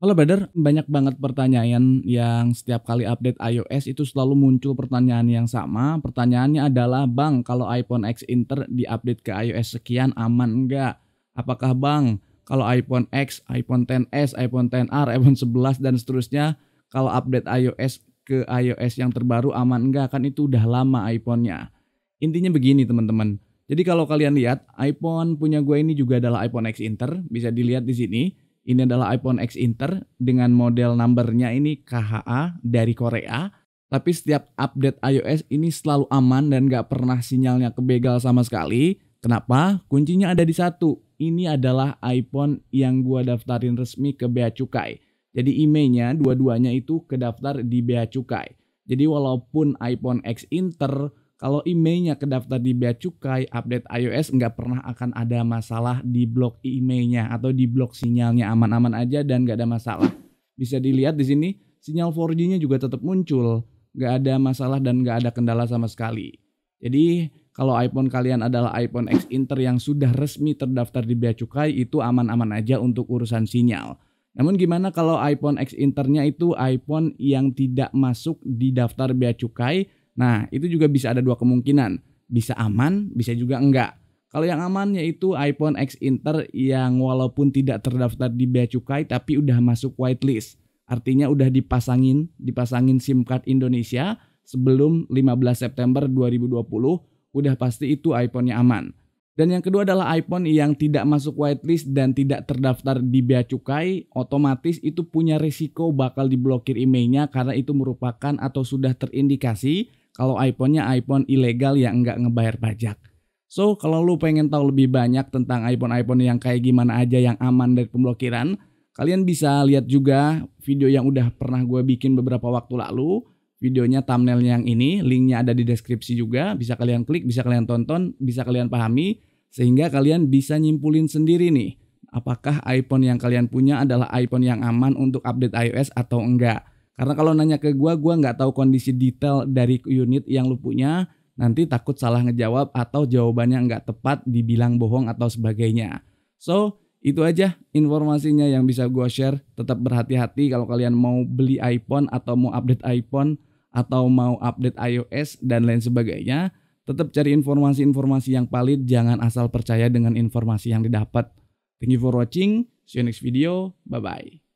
Halo Brother, banyak banget pertanyaan yang setiap kali update iOS itu selalu muncul pertanyaan yang sama. Pertanyaannya adalah, Bang, kalau iPhone X Inter diupdate ke iOS sekian aman enggak? Apakah Bang, kalau iPhone X, iPhone XS, iPhone XR, iPhone 11 dan seterusnya, kalau update iOS ke iOS yang terbaru aman enggak? Kan itu udah lama iPhone-nya. Intinya begini teman-teman. Jadi kalau kalian lihat, iPhone punya gue ini juga adalah iPhone X Inter, bisa dilihat di sini ini adalah iPhone X Inter dengan model numbernya ini KHA dari Korea. Tapi setiap update iOS ini selalu aman dan gak pernah sinyalnya kebegal sama sekali. Kenapa? Kuncinya ada di satu. Ini adalah iPhone yang gua daftarin resmi ke Bea Cukai. Jadi emailnya dua-duanya itu kedaftar di Bea Cukai. Jadi walaupun iPhone X Inter kalau emailnya kedaftar di Bea Cukai, update iOS nggak pernah akan ada masalah di blok emailnya atau di blok sinyalnya aman-aman aja dan nggak ada masalah. Bisa dilihat di sini sinyal 4G-nya juga tetap muncul, nggak ada masalah dan nggak ada kendala sama sekali. Jadi kalau iPhone kalian adalah iPhone X Inter yang sudah resmi terdaftar di Bea Cukai itu aman-aman aja untuk urusan sinyal. Namun gimana kalau iPhone X Internya itu iPhone yang tidak masuk di daftar Bea Cukai Nah, itu juga bisa ada dua kemungkinan, bisa aman, bisa juga enggak. Kalau yang aman yaitu iPhone X Inter yang walaupun tidak terdaftar di bea cukai tapi udah masuk whitelist. Artinya udah dipasangin, dipasangin SIM card Indonesia sebelum 15 September 2020 udah pasti itu iPhone-nya aman. Dan yang kedua adalah iPhone yang tidak masuk whitelist dan tidak terdaftar di bea cukai, otomatis itu punya risiko bakal diblokir emailnya karena itu merupakan atau sudah terindikasi kalau iPhone-nya iPhone ilegal yang nggak ngebayar pajak. So, kalau lu pengen tahu lebih banyak tentang iPhone-iPhone yang kayak gimana aja yang aman dari pemblokiran, kalian bisa lihat juga video yang udah pernah gue bikin beberapa waktu lalu. Videonya thumbnailnya yang ini, linknya ada di deskripsi juga. Bisa kalian klik, bisa kalian tonton, bisa kalian pahami. Sehingga kalian bisa nyimpulin sendiri nih, apakah iPhone yang kalian punya adalah iPhone yang aman untuk update iOS atau enggak. Karena kalau nanya ke gue, gue nggak tahu kondisi detail dari unit yang lu punya. Nanti takut salah ngejawab atau jawabannya nggak tepat, dibilang bohong atau sebagainya. So, itu aja informasinya yang bisa gue share. Tetap berhati-hati kalau kalian mau beli iPhone atau mau update iPhone atau mau update iOS dan lain sebagainya. Tetap cari informasi-informasi yang valid, jangan asal percaya dengan informasi yang didapat. Thank you for watching, see you next video, bye-bye.